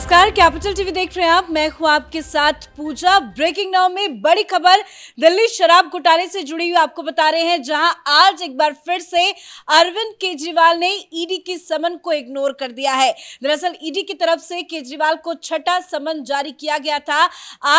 नमस्कार capital TV देख रहे हैं आप मैं हूं आपके साथ पूजा ब्रेकिंग नाउ में बड़ी खबर दिल्ली शराब घोटाले से जुड़ी हुई आपको बता रहे हैं जहां आज एक बार फिर से अरविंद केजरीवाल ने ईडी e की समन को इग्नोर कर दिया है दरअसल ईडी e की तरफ से केजरीवाल को छठा समन जारी किया गया था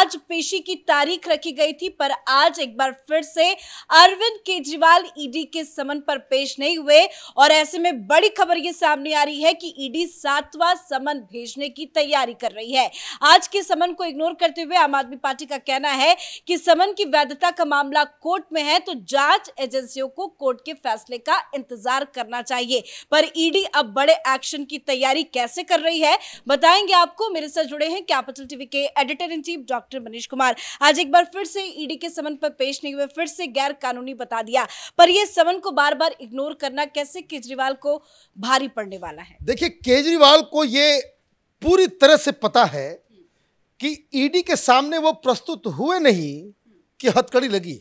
आज पेशी की तारीख रखी गई थी पर आज एक बार फिर से अरविंद केजरीवाल ईडी e के समन पर पेश नहीं हुए और ऐसे में बड़ी खबर ये सामने आ रही है कि ईडी सातवां समन भेजने की तैयारी कर रही है आज के समन को इग्नोर करते हुए आम आदमी पार्टी का कहना है कि समन की वैधता का मामला कोर्ट में है तो जांच एजेंसियों को कोर्ट के फैसले का इंतजार करना चाहिए पर ईडी e अब बड़े एक्शन की तैयारी कैसे कर रही है बताएंगे आपको मेरे साथ जुड़े हैं कैपिटल टीवी के editor in chief doctor Manish Kumar आज एक बार फिर से ईडी e के समन पर पेश नहीं हुए फिर से गैर कानूनी बता दिया पर यह समन को बार बार इग्नोर करना कैसे केजरीवाल को भारी पड़ने वाला है देखिए केजरीवाल को यह पूरी तरह से पता है कि ईडी के सामने वो प्रस्तुत हुए नहीं कि हथकड़ी लगी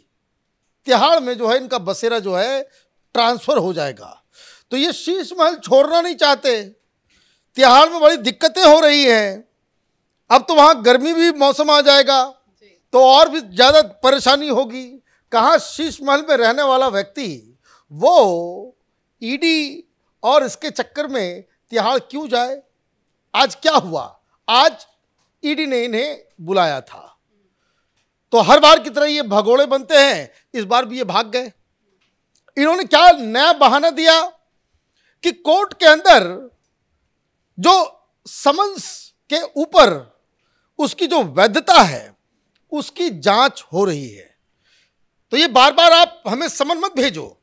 तिहाड़ में जो है इनका बसेरा जो है ट्रांसफर हो जाएगा तो ये शीश महल छोड़ना नहीं चाहते तिहाड़ में बड़ी दिक्कतें हो रही हैं अब तो वहाँ गर्मी भी मौसम आ जाएगा तो और भी ज़्यादा परेशानी होगी कहाँ शीश महल में रहने वाला व्यक्ति वो ईडी और इसके चक्कर में तिहाड़ क्यों जाए आज क्या हुआ आज ईडी e ने इन्हें बुलाया था तो हर बार की तरह ये भगोड़े बनते हैं इस बार भी ये भाग गए इन्होंने क्या नया बहाना दिया कि कोर्ट के अंदर जो समन्स के ऊपर उसकी जो वैधता है उसकी जांच हो रही है तो ये बार बार आप हमें समन मत भेजो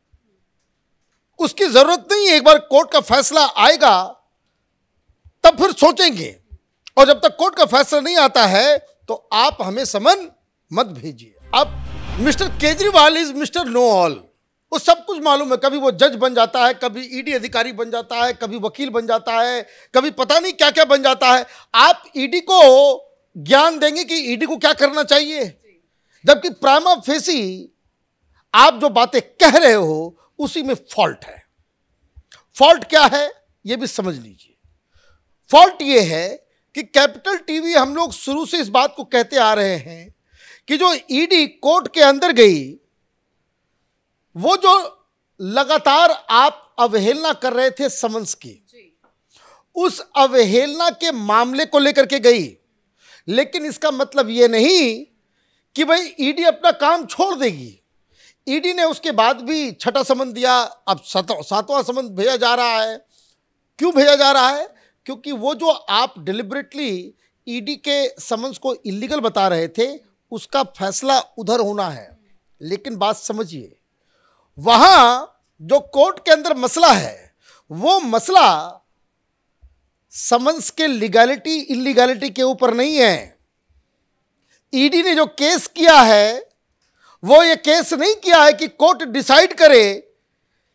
उसकी जरूरत नहीं है एक बार कोर्ट का फैसला आएगा तब फिर सोचेंगे और जब तक कोर्ट का फैसला नहीं आता है तो आप हमें समन मत भेजिए अब mister Kejriwal is mister know all वो सब कुछ मालूम है कभी वो जज बन जाता है कभी ईडी e अधिकारी बन जाता है कभी वकील बन जाता है कभी पता नहीं क्या क्या बन जाता है आप ईडी e को ज्ञान देंगे कि ईडी e को क्या करना चाहिए जबकि प्राइमा फेसी आप जो बातें कह रहे हो उसी में फॉल्ट है फॉल्ट क्या है ये भी समझ लीजिए फॉल्ट ये है कि कैपिटल टीवी हम लोग शुरू से इस बात को कहते आ रहे हैं कि जो ईडी कोर्ट के अंदर गई वो जो लगातार आप अवहेलना कर रहे थे समन्स की उस अवहेलना के मामले को लेकर के गई लेकिन इसका मतलब ये नहीं कि भाई ईडी अपना काम छोड़ देगी ईडी ने उसके बाद भी छठा समन दिया अब सातवां समन भेजा जा रहा है क्यों भेजा जा रहा है क्योंकि वो जो आप डिलिबरेटली ईडी e के समन्स को इलीगल बता रहे थे उसका फैसला उधर होना है लेकिन बात समझिए वहां जो कोर्ट के अंदर मसला है वो मसला समन्स के लीगैलिटी इलीगैलिटी के ऊपर नहीं है ईडी e ने जो केस किया है वो ये केस नहीं किया है कि कोर्ट डिसाइड करे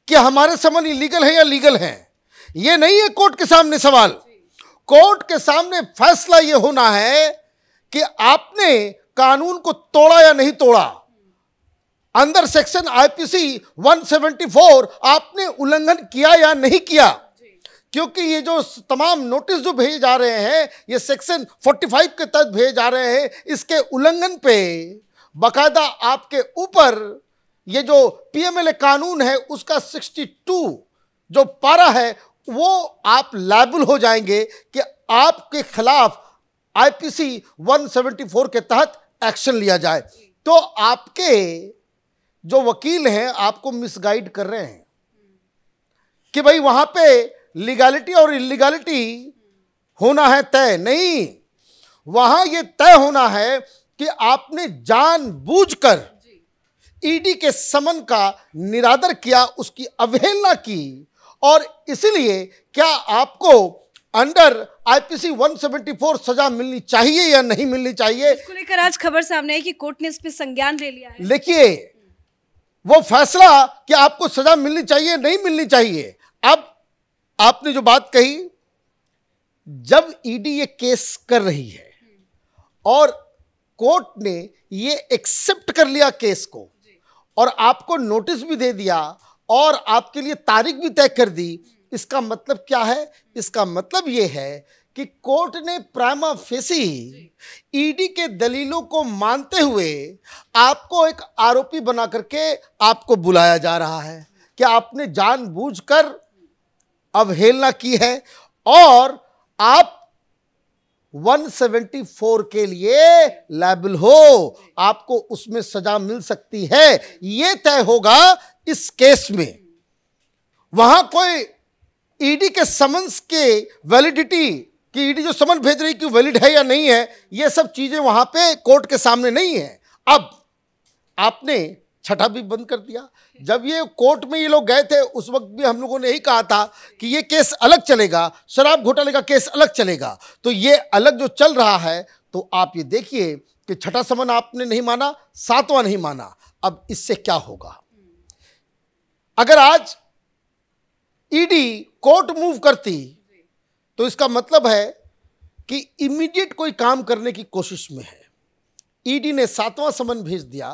कि हमारे समन इलीगल है या लीगल है ये नहीं है कोर्ट के सामने सवाल कोर्ट के सामने फैसला ये होना है कि आपने कानून को तोड़ा या नहीं तोड़ा अंदर सेक्शन आईपीसी 174 आपने उल्लंघन किया या नहीं किया क्योंकि ये जो तमाम नोटिस जो भेजे जा रहे हैं ये सेक्शन 45 के तहत भेजे जा रहे हैं इसके उल्लंघन पे बकायदा आपके ऊपर ये जो पीएमएलए कानून है उसका 62 जो पारा है वो आप लाइबल हो जाएंगे कि आपके खिलाफ आईपीसी 174 के तहत एक्शन लिया जाए तो आपके जो वकील हैं आपको मिसगाइड कर रहे हैं कि भाई वहां पे लीगैलिटी और इलीगैलिटी होना है तय नहीं वहां यह तय होना है कि आपने जानबूझकर ईडी e के समन का निरादर किया उसकी अवहेलना की और इसीलिए क्या आपको अंडर आईपीसी 174 सजा मिलनी चाहिए या नहीं मिलनी चाहिए इसको लेकर आज खबर सामने आई कि कोर्ट ने इस पर संज्ञान ले लिया है देखिए वो फैसला कि आपको सजा मिलनी चाहिए नहीं मिलनी चाहिए अब आपने जो बात कही जब ईडी ये केस कर रही है और कोर्ट ने ये एक्सेप्ट कर लिया केस को और आपको नोटिस भी दे दिया और आपके लिए तारीख भी तय कर दी इसका मतलब क्या है इसका मतलब ये है कि कोर्ट ने प्राइमा फेसी ईडी के दलीलों को मानते हुए आपको एक आरोपी बना करके आपको बुलाया जा रहा है कि आपने जानबूझकर अवहेलना की है और आप 174 के लिए लाइबल हो आपको उसमें सजा मिल सकती है यह तय होगा इस केस में वहां कोई ईडी e के समन्स के वैलिडिटी की ईडी जो समन भेज रही कि वैलिड है या नहीं है ये सब चीजें वहां पे कोर्ट के सामने नहीं है अब आपने छठा भी बंद कर दिया जब ये कोर्ट में ये लोग गए थे उस वक्त भी हम लोगों ने यही कहा था कि ये केस अलग चलेगा शराब घोटाले का केस अलग चलेगा तो ये अलग जो चल रहा है तो आप ये देखिए कि छठा समन आपने नहीं माना सातवां नहीं माना अब इससे क्या होगा अगर आज ईडी e कोर्ट मूव करती तो इसका मतलब है कि इमीडिएट कोई काम करने की कोशिश में है ईडी e ने सातवां समन भेज दिया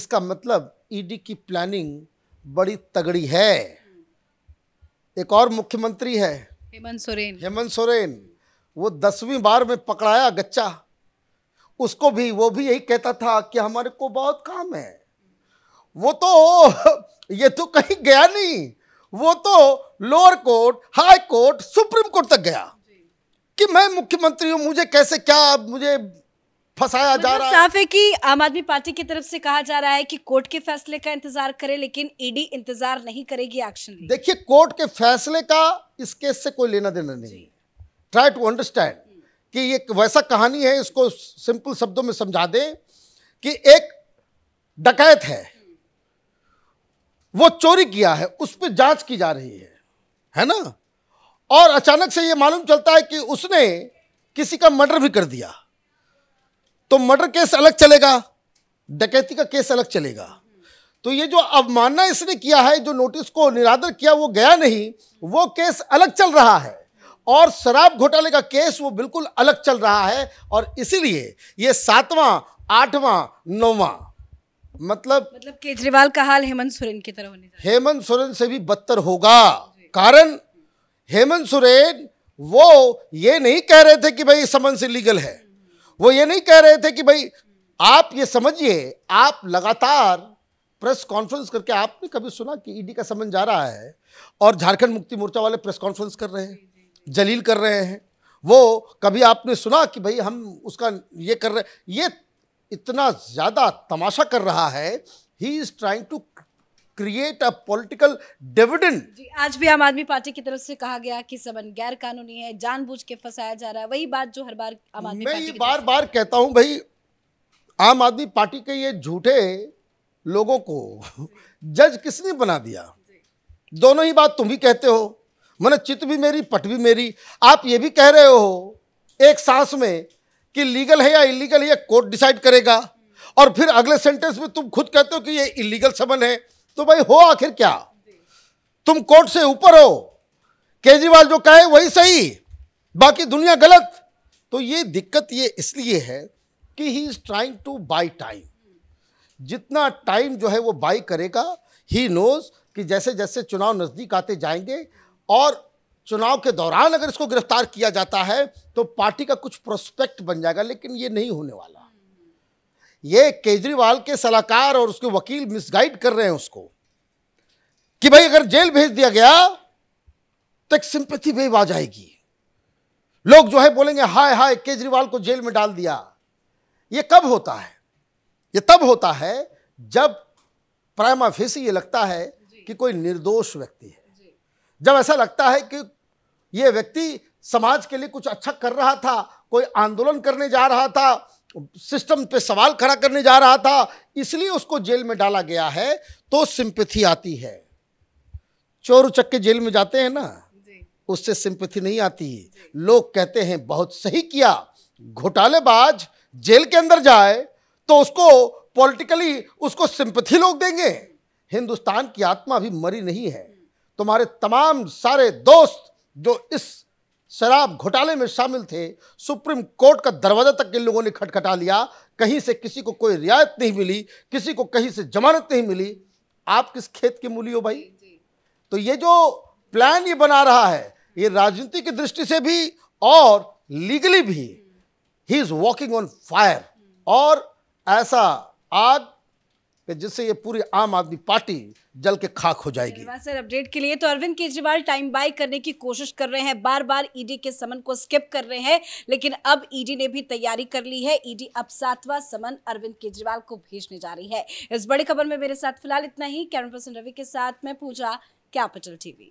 इसका मतलब ईडी e की प्लानिंग बड़ी तगड़ी है एक और मुख्यमंत्री है हेमंत सोरेन हेमंत सोरेन वो दसवीं बार में पकड़ाया गच्चा उसको भी वो भी यही कहता था कि हमारे को बहुत काम है वो तो ये तो कहीं गया नहीं वो तो lower court high court supreme court तक गया कि मैं मुख्यमंत्री हूं मुझे कैसे क्या मुझे फंसाया जा मतलब रहा है साफ है कि आम आदमी पार्टी की तरफ से कहा जा रहा है कि कोर्ट के फैसले का इंतजार करे लेकिन ईडी e इंतजार नहीं करेगी एक्शन देखिए कोर्ट के फैसले का इस केस से कोई लेना देना नहीं ट्राई टू अंडरस्टैंड कि ये वैसा कहानी है इसको सिंपल शब्दों में समझा दे कि एक डकैत है वो चोरी किया है उस पर जांच की जा रही है है ना और अचानक से ये मालूम चलता है कि उसने किसी का मर्डर भी कर दिया तो मर्डर केस अलग चलेगा डकैती का केस अलग चलेगा तो ये जो अवमानना इसने किया है जो नोटिस को निरादर किया वो गया नहीं वो केस अलग चल रहा है और शराब घोटाले का केस वो बिल्कुल अलग चल रहा है और इसीलिए ये सातवां आठवां नौवां मतलब मतलब केजरीवाल का हाल हेमंत सोरेन की तरह होने हेमंत सोरेन से भी बदतर होगा कारण हेमंत सोरेन वो ये नहीं कह रहे थे कि भाई समन्स इलीगल है वो ये नहीं कह रहे थे कि भाई आप ये समझिए आप लगातार प्रेस कॉन्फ्रेंस करके आपने कभी सुना कि ईडी का समन जा रहा है और झारखंड मुक्ति मोर्चा वाले प्रेस कॉन्फ्रेंस कर रहे हैं जलील कर रहे हैं वो कभी आपने सुना कि भाई हम उसका ये कर रहे ये इतना ज़्यादा तमाशा कर रहा है he is trying to create a political dividend आज भी आम आदमी पार्टी की तरफ से कहा गया कि सबन गैर कानूनी है जानबूझ के फंसाया जा रहा है वही बात जो हर बार आम आदमी मैं ये बार बार कहता हूँ भाई आम आदमी पार्टी के ये झूठे लोगों को जज किसने बना दिया दोनों ही बात तुम भी कहते हो मैंने चित भी मेरी पट भी मेरी आप ये भी कह रहे हो एक सांस में कि लीगल है या इलीगल है या कोर्ट डिसाइड करेगा और फिर अगले सेंटेंस में तुम खुद कहते हो कि ये इलीगल समन है तो भाई हो आखिर क्या तुम कोर्ट से ऊपर हो केजरीवाल जो कहे वही सही बाकी दुनिया गलत तो ये दिक्कत ये इसलिए है कि he is trying to buy time जितना टाइम जो है वो बाई करेगा ही नोज कि जैसे जैसे चुनाव नज़दीक आते जाएंगे और चुनाव के दौरान अगर इसको गिरफ्तार किया जाता है तो पार्टी का कुछ प्रोस्पेक्ट बन जाएगा लेकिन ये नहीं होने वाला ये केजरीवाल के सलाहकार और उसके वकील मिसगाइड कर रहे हैं उसको कि भाई अगर जेल भेज दिया गया तो एक सिंपथी वेव आ जाएगी लोग जो है बोलेंगे हाय हाय केजरीवाल को जेल में डाल दिया ये कब होता है ये तब होता है जब प्राइमा फेसी ये लगता है कि कोई निर्दोष व्यक्ति है जब ऐसा लगता है कि ये व्यक्ति समाज के लिए कुछ अच्छा कर रहा था कोई आंदोलन करने जा रहा था सिस्टम पे सवाल खड़ा करने जा रहा था इसलिए उसको जेल में डाला गया है तो सिंपथी आती है चोर चक्के जेल में जाते हैं ना उससे सिंपथी नहीं आती लोग कहते हैं बहुत सही किया घोटालेबाज जेल के अंदर जाए तो उसको पॉलिटिकली उसको सिंपथी लोग देंगे हिंदुस्तान की आत्मा अभी मरी नहीं है तुम्हारे तमाम सारे दोस्त जो इस शराब घोटाले में शामिल थे सुप्रीम कोर्ट का दरवाज़ा तक इन लोगों ने खटखटा लिया कहीं से किसी को कोई रियायत नहीं मिली किसी को कहीं से जमानत नहीं मिली आप किस खेत के मूली हो भाई तो ये जो प्लान ये बना रहा है ये राजनीति की दृष्टि से भी और लीगली भी he is walking on fire और ऐसा आग कि जिससे ये पूरी आम आदमी पार्टी जल के खाक हो जाएगी सर अपडेट के लिए तो अरविंद केजरीवाल टाइम बाय करने की कोशिश कर रहे हैं बार बार ईडी के समन को स्किप कर रहे हैं लेकिन अब ईडी e ने भी तैयारी कर ली है ईडी e अब सातवां समन अरविंद केजरीवाल को भेजने जा रही है इस बड़ी खबर में मेरे साथ फिलहाल इतना ही कैमरा पर्सन रवि के साथ मैं पूजा कैपिटल टीवी